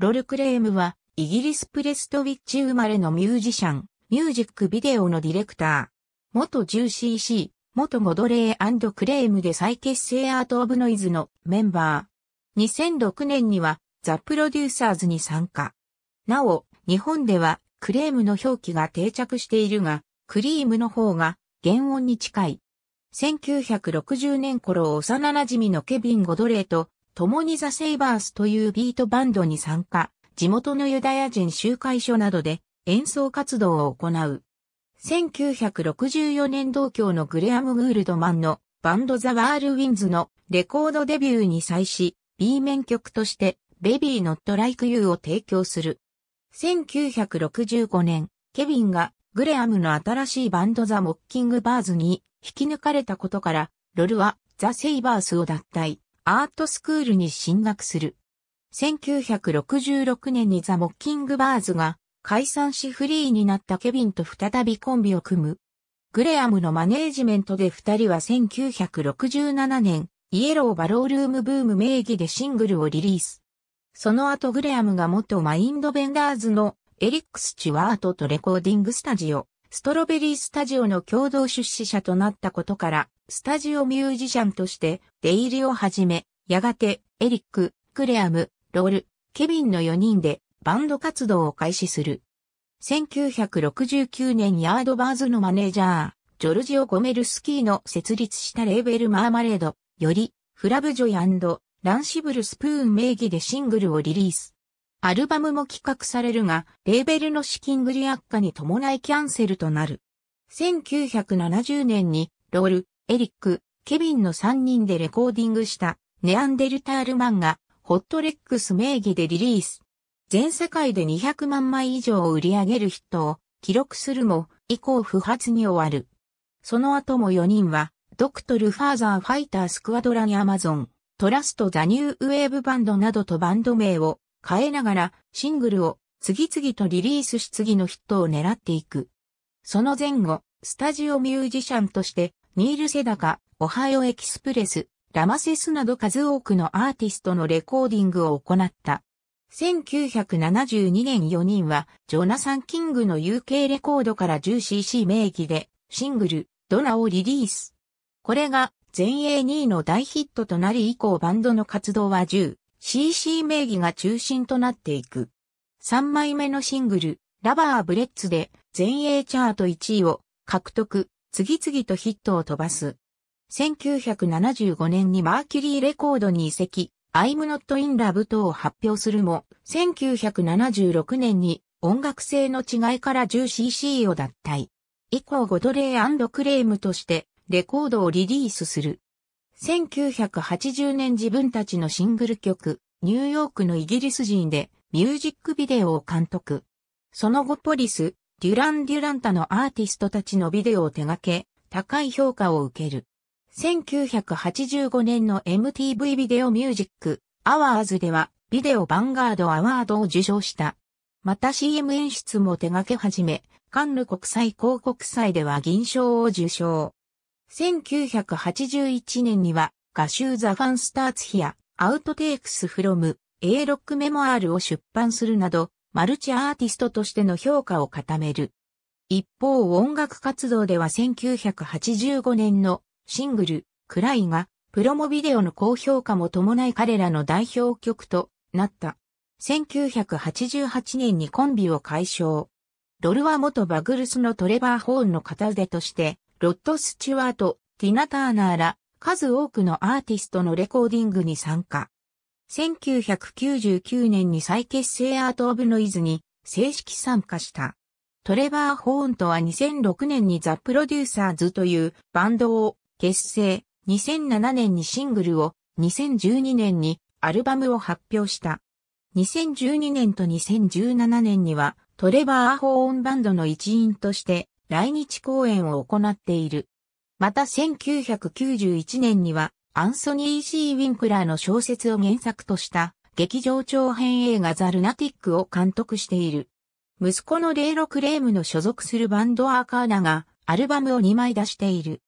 ロルクレームは、イギリスプレストウィッチ生まれのミュージシャン、ミュージックビデオのディレクター。元 10cc、元ゴドレークレームで再結成アート・オブ・ノイズのメンバー。2006年には、ザ・プロデューサーズに参加。なお、日本では、クレームの表記が定着しているが、クリームの方が、原音に近い。1960年頃幼馴染のケビン・ゴドレーと共にザ・セイバースというビートバンドに参加、地元のユダヤ人集会所などで演奏活動を行う。1964年同郷のグレアム・グールドマンのバンドザ・ワール・ウィンズのレコードデビューに際し、B 面曲としてベビー・ノット・ライク・ユーを提供する。1965年、ケビンがグレアムの新しいバンドザ・モッキング・バーズに引き抜かれたことから、ロルはザ・セイバースを脱退。アートスクールに進学する。1966年にザ・モッキングバーズが解散しフリーになったケビンと再びコンビを組む。グレアムのマネージメントで二人は1967年、イエローバロールームブーム名義でシングルをリリース。その後グレアムが元マインドベンダーズのエリック・スチュワートとレコーディングスタジオ、ストロベリースタジオの共同出資者となったことから、スタジオミュージシャンとして出入りを始め、やがてエリック、クレアム、ロール、ケビンの4人でバンド活動を開始する。1969年ヤードバーズのマネージャー、ジョルジオ・ゴメルスキーの設立したレーベルマーマレード、より、フラブジョイランシブルスプーン名義でシングルをリリース。アルバムも企画されるが、レーベルの資金繰り悪化に伴いキャンセルとなる。1970年に、ロール、エリック、ケビンの3人でレコーディングしたネアンデルタール漫画、ホットレックス名義でリリース。全世界で200万枚以上を売り上げるヒットを記録するも、以降不発に終わる。その後も4人は、ドクトル・ファーザー・ファイター・スクワドラにアマゾン、トラスト・ザ・ニュー・ウェーブ・バンドなどとバンド名を変えながら、シングルを次々とリリースし次のヒットを狙っていく。その前後、スタジオミュージシャンとしてニール・セダカ、オハイオ・エキスプレス、ラマセスなど数多くのアーティストのレコーディングを行った。1972年4人は、ジョナサン・キングの UK レコードから 10cc 名義で、シングル、ドナをリリース。これが、前衛2位の大ヒットとなり以降バンドの活動は 10cc 名義が中心となっていく。3枚目のシングル、ラバーブレッツで、前衛チャート1位を獲得。次々とヒットを飛ばす。1975年にマーキュリーレコードに移籍、I'm Not In Love 等を発表するも、1976年に音楽性の違いから 10cc を脱退。以降ゴドレイクレームとしてレコードをリリースする。1980年自分たちのシングル曲、ニューヨークのイギリス人でミュージックビデオを監督。その後ポリス、デュラン・デュランタのアーティストたちのビデオを手掛け、高い評価を受ける。1985年の MTV ビデオミュージックアワーズではビデオヴァンガードアワードを受賞した。また CM 演出も手掛け始め、カンヌ国際広告祭では銀賞を受賞。1981年にはュ集ザ・ファン・スターツ・ヒア・アウトテイクス・フロム・エ A ロックメモアールを出版するなど、マルチアーティストとしての評価を固める。一方音楽活動では1985年のシングル、クライが、プロモビデオの高評価も伴い彼らの代表曲となった。1988年にコンビを解消。ロルは元バグルスのトレバー・ホーンの片腕として、ロッド・スチュワート、ティナ・ターナーら、数多くのアーティストのレコーディングに参加。1999年に再結成アート・オブ・ノイズに正式参加した。トレバー・ホーンとは2006年にザ・プロデューサーズというバンドを結成、2007年にシングルを、2012年にアルバムを発表した。2012年と2017年にはトレバー・ホーンバンドの一員として来日公演を行っている。また1991年にはアンソニー・シー・ウィンクラーの小説を原作とした劇場長編映画ザ・ルナティックを監督している。息子のレイロ・クレームの所属するバンドアーカーナがアルバムを2枚出している。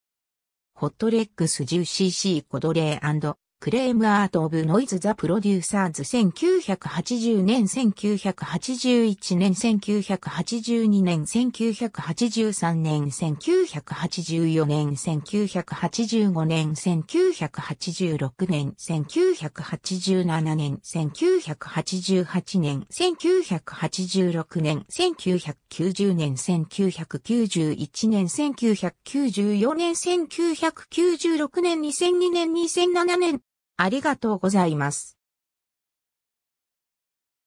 ホットレックス 10cc コドレークレームアート・オブ・ノイズ・ザ・プロデューサーズ1980年1981年1982年1983年1984年1985年1986年1987年1988年1986年1990年1991年1994年1996年2002年2007年ありがとうございます。